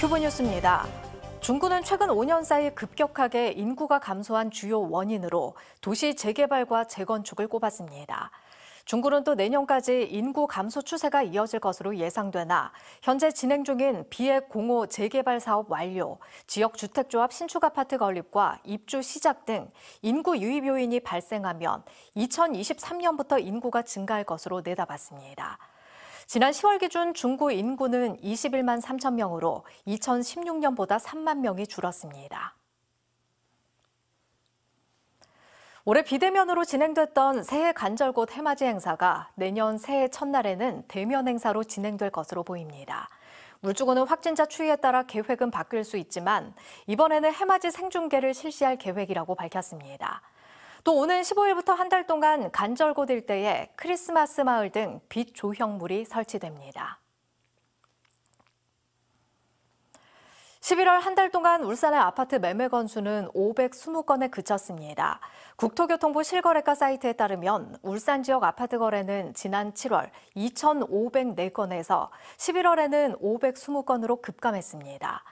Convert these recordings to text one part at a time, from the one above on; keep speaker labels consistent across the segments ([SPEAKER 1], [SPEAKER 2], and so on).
[SPEAKER 1] 큐브 뉴스입니다. 중구는 최근 5년 사이 급격하게 인구가 감소한 주요 원인으로 도시 재개발과 재건축을 꼽았습니다. 중구는 또 내년까지 인구 감소 추세가 이어질 것으로 예상되나 현재 진행 중인 비핵 공호 재개발 사업 완료, 지역 주택조합 신축 아파트 건립과 입주 시작 등 인구 유입 요인이 발생하면 2023년부터 인구가 증가할 것으로 내다봤습니다. 지난 10월 기준 중구 인구는 21만 3천 명으로 2016년보다 3만 명이 줄었습니다. 올해 비대면으로 진행됐던 새해 간절곶 해맞이 행사가 내년 새해 첫날에는 대면 행사로 진행될 것으로 보입니다. 물주고는 확진자 추이에 따라 계획은 바뀔 수 있지만 이번에는 해맞이 생중계를 실시할 계획이라고 밝혔습니다. 또 오는 15일부터 한 달 동안 간절곶 일대에 크리스마스 마을 등 빛 조형물이 설치됩니다. 11월 한 달 동안 울산의 아파트 매매 건수는 520건에 그쳤습니다. 국토교통부 실거래가 사이트에 따르면 울산 지역 아파트 거래는 지난 7월 2,504건에서 11월에는 520건으로 급감했습니다.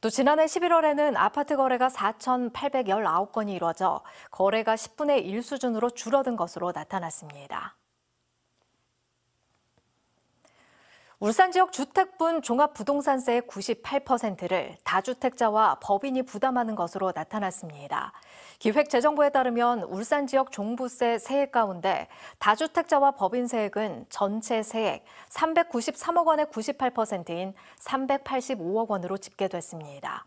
[SPEAKER 1] 또 지난해 11월에는 아파트 거래가 4,819건이 이루어져 거래가 10분의 1 수준으로 줄어든 것으로 나타났습니다. 울산 지역 주택분 종합부동산세의 98%를 다주택자와 법인이 부담하는 것으로 나타났습니다. 기획재정부에 따르면 울산 지역 종부세 세액 가운데 다주택자와 법인 세액은 전체 세액 393억 원의 98%인 385억 원으로 집계됐습니다.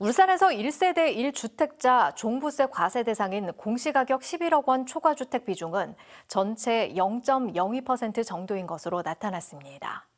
[SPEAKER 1] 울산에서 1세대 1주택자 종부세 과세 대상인 공시가격 11억 원 초과 주택 비중은 전체 0.02% 정도인 것으로 나타났습니다.